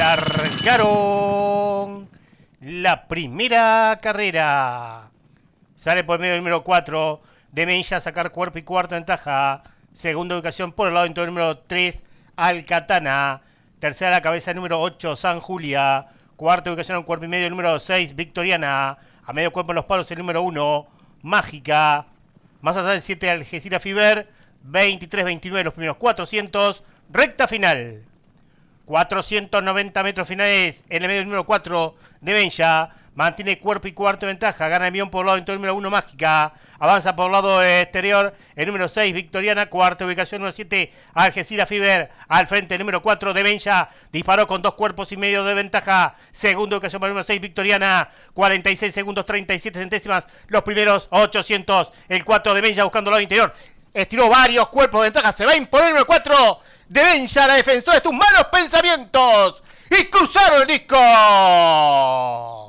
largaron la primera carrera. Sale por medio el número 4 de a sacar cuerpo y cuarto ventaja. Segunda ubicación por el lado del número 3, Alcatana. Tercera la cabeza número 8, San Julia. Cuarta ubicación un cuerpo y medio el número 6, Victoriana. A medio cuerpo en los palos el número 1, Mágica. Más allá del 7, Algeciras Fiber. 23-29 los primeros 400. Recta final. 490 metros finales en el medio del número 4 de Benja. Mantiene cuerpo y cuarto de ventaja. Gana el millón por lado interior el número 1 Mágica. Avanza por el lado exterior el número 6 Victoriana. Cuarta ubicación número 7 Algeciras Fiber. Al frente el número 4 de Benja. Disparó con dos cuerpos y medio de ventaja. Segunda ubicación para el número 6 Victoriana. 46 segundos 37 centésimas. Los primeros 800. El 4 de Benja buscando lado interior. Estiró varios cuerpos de ventaja. Se va a imponer el 4 de Benja, la defensora de tus malos pensamientos. Y cruzaron el disco.